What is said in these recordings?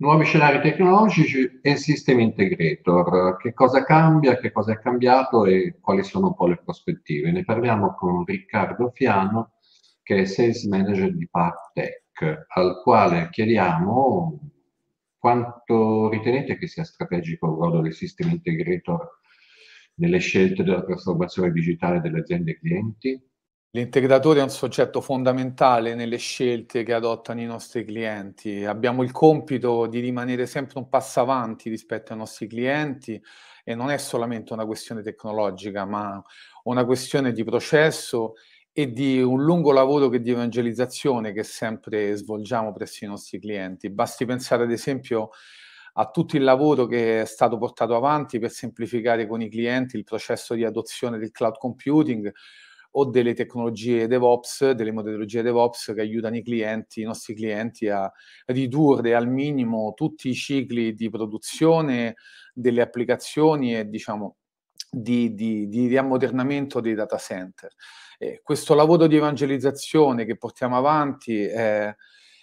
nuovi scenari tecnologici e sistemi integrator. Che cosa cambia, che cosa è cambiato e quali sono un po' le prospettive? Ne parliamo con Riccardo Fiano, che è sales manager di Partech, al quale chiediamo quanto ritenete che sia strategico il ruolo del sistema integrator nelle scelte della trasformazione digitale delle aziende e clienti? L'integratore è un soggetto fondamentale nelle scelte che adottano i nostri clienti. Abbiamo il compito di rimanere sempre un passo avanti rispetto ai nostri clienti e non è solamente una questione tecnologica, ma una questione di processo e di un lungo lavoro che di evangelizzazione che sempre svolgiamo presso i nostri clienti. Basti pensare ad esempio a tutto il lavoro che è stato portato avanti per semplificare con i clienti il processo di adozione del cloud computing o delle tecnologie DevOps, delle metodologie DevOps che aiutano i clienti, i nostri clienti a ridurre al minimo tutti i cicli di produzione delle applicazioni e diciamo di, di, di riammodernamento dei data center. Eh, questo lavoro di evangelizzazione che portiamo avanti è,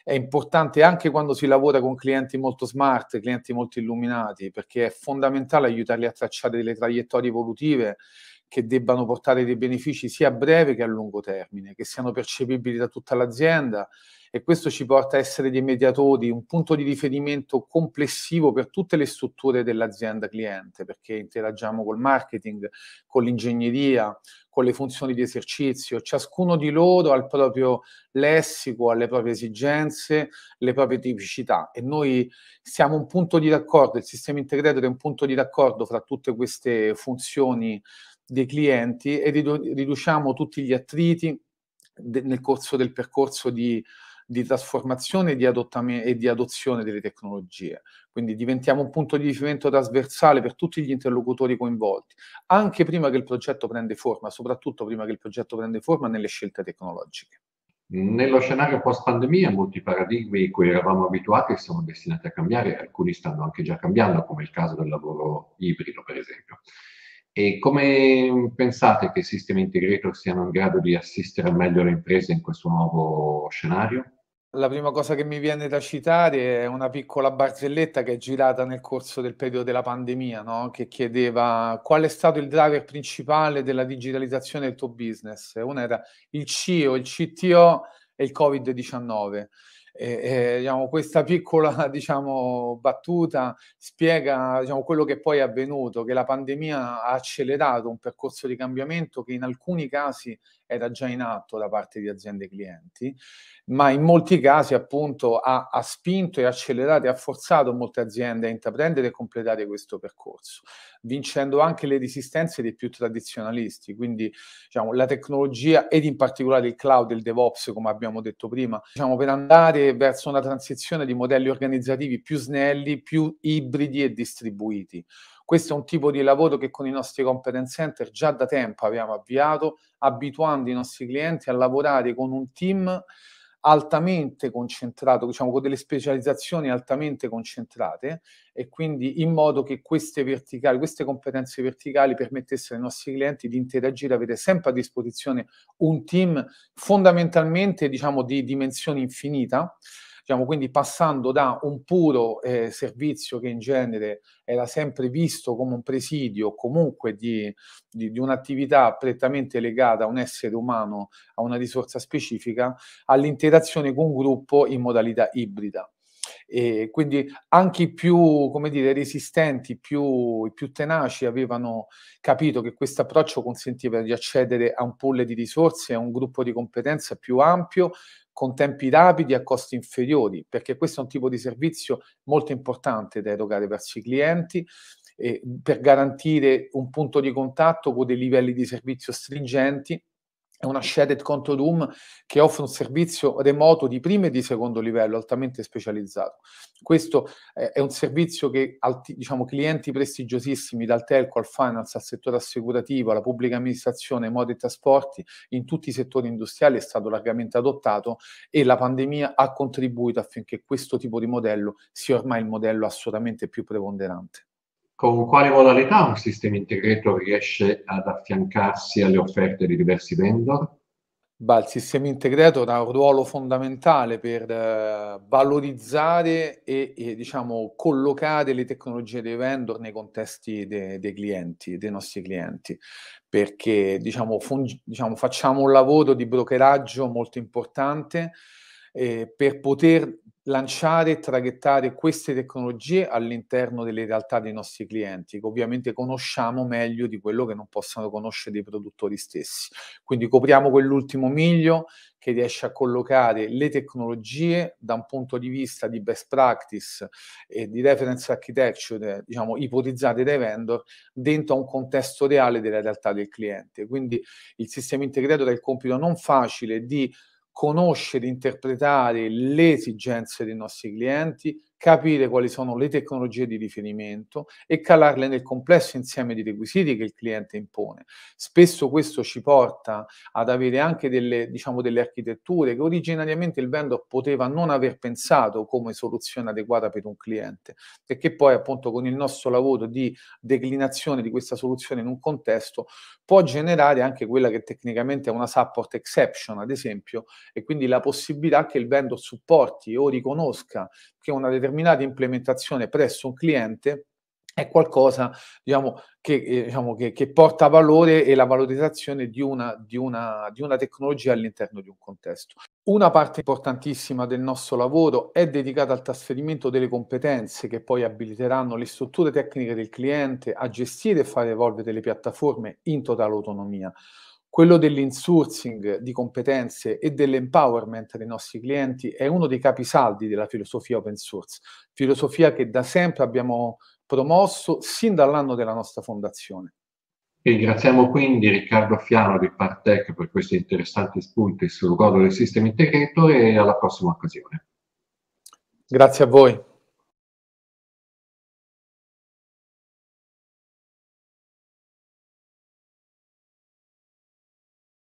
è importante anche quando si lavora con clienti molto smart, clienti molto illuminati, perché è fondamentale aiutarli a tracciare delle traiettorie evolutive che debbano portare dei benefici sia a breve che a lungo termine, che siano percepibili da tutta l'azienda e questo ci porta a essere dei mediatori, un punto di riferimento complessivo per tutte le strutture dell'azienda cliente, perché interagiamo col marketing, con l'ingegneria, con le funzioni di esercizio, ciascuno di loro ha il proprio lessico, ha le proprie esigenze, le proprie tipicità e noi siamo un punto di raccordo, il sistema integrato è un punto di raccordo fra tutte queste funzioni dei clienti e ridu- riduciamo tutti gli attriti de- nel corso del percorso di, di trasformazione e di, adottami- e di adozione delle tecnologie. Quindi diventiamo un punto di riferimento trasversale per tutti gli interlocutori coinvolti, anche prima che il progetto prenda forma, soprattutto prima che il progetto prenda forma nelle scelte tecnologiche. Nello scenario post-pandemia molti paradigmi cui eravamo abituati sono destinati a cambiare, alcuni stanno anche già cambiando, come il caso del lavoro ibrido, per esempio. E come pensate che i sistemi integrator siano in grado di assistere al meglio le imprese in questo nuovo scenario? La prima cosa che mi viene da citare è una piccola barzelletta che è girata nel corso del periodo della pandemia, no? che chiedeva qual è stato il driver principale della digitalizzazione del tuo business. Una era il CIO, il CTO e il Covid-19 eh, diciamo, questa piccola diciamo, battuta spiega diciamo, quello che poi è avvenuto, che la pandemia ha accelerato un percorso di cambiamento che in alcuni casi era già in atto da parte di aziende e clienti, ma in molti casi appunto ha, ha spinto e accelerato e ha forzato molte aziende a intraprendere e completare questo percorso, vincendo anche le resistenze dei più tradizionalisti, quindi diciamo, la tecnologia ed in particolare il cloud e il DevOps, come abbiamo detto prima, diciamo, per andare verso una transizione di modelli organizzativi più snelli, più ibridi e distribuiti. Questo è un tipo di lavoro che con i nostri competence center già da tempo abbiamo avviato, abituando i nostri clienti a lavorare con un team altamente concentrato, diciamo con delle specializzazioni altamente concentrate e quindi in modo che queste verticali, queste competenze verticali permettessero ai nostri clienti di interagire, avere sempre a disposizione un team fondamentalmente diciamo di dimensione infinita diciamo, quindi passando da un puro eh, servizio che in genere era sempre visto come un presidio comunque di, di, di un'attività prettamente legata a un essere umano, a una risorsa specifica, all'interazione con un gruppo in modalità ibrida. E quindi anche i più dire, resistenti, più, i più tenaci avevano capito che questo approccio consentiva di accedere a un pool di risorse, a un gruppo di competenza più ampio, con tempi rapidi a costi inferiori, perché questo è un tipo di servizio molto importante da erogare verso i clienti eh, per garantire un punto di contatto con dei livelli di servizio stringenti è una shared contro room che offre un servizio remoto di primo e di secondo livello altamente specializzato. Questo è un servizio che alti, diciamo, clienti prestigiosissimi dal telco al finance al settore assicurativo alla pubblica amministrazione, modi e trasporti in tutti i settori industriali è stato largamente adottato e la pandemia ha contribuito affinché questo tipo di modello sia ormai il modello assolutamente più preponderante con quale modalità un sistema integrato riesce ad affiancarsi alle offerte di diversi vendor? Beh, il sistema integrato ha un ruolo fondamentale per eh, valorizzare e, e diciamo, collocare le tecnologie dei vendor nei contesti dei, dei clienti, dei nostri clienti, perché diciamo, fung- diciamo, facciamo un lavoro di brokeraggio molto importante eh, per poter lanciare e traghettare queste tecnologie all'interno delle realtà dei nostri clienti, che ovviamente conosciamo meglio di quello che non possono conoscere i produttori stessi. Quindi copriamo quell'ultimo miglio che riesce a collocare le tecnologie da un punto di vista di best practice e di reference architecture, diciamo, ipotizzate dai vendor, dentro un contesto reale della realtà del cliente. Quindi il sistema integrato ha il compito non facile di conoscere, interpretare le esigenze dei nostri clienti, capire quali sono le tecnologie di riferimento e calarle nel complesso insieme di requisiti che il cliente impone. Spesso questo ci porta ad avere anche delle, diciamo, delle architetture che originariamente il vendor poteva non aver pensato come soluzione adeguata per un cliente e che poi appunto con il nostro lavoro di declinazione di questa soluzione in un contesto può generare anche quella che tecnicamente è una support exception ad esempio e quindi la possibilità che il vendor supporti o riconosca che una determinata determinata implementazione presso un cliente è qualcosa diciamo, che, eh, diciamo, che, che, porta valore e la valorizzazione di una, di, una, di una, tecnologia all'interno di un contesto. Una parte importantissima del nostro lavoro è dedicata al trasferimento delle competenze che poi abiliteranno le strutture tecniche del cliente a gestire e far evolvere le piattaforme in totale autonomia. Quello dell'insourcing di competenze e dell'empowerment dei nostri clienti è uno dei capisaldi della filosofia open source, filosofia che da sempre abbiamo promosso sin dall'anno della nostra fondazione. Ringraziamo quindi Riccardo Fiano di Partec per questi interessanti spunti sul ruolo del sistema integrato e alla prossima occasione. Grazie a voi.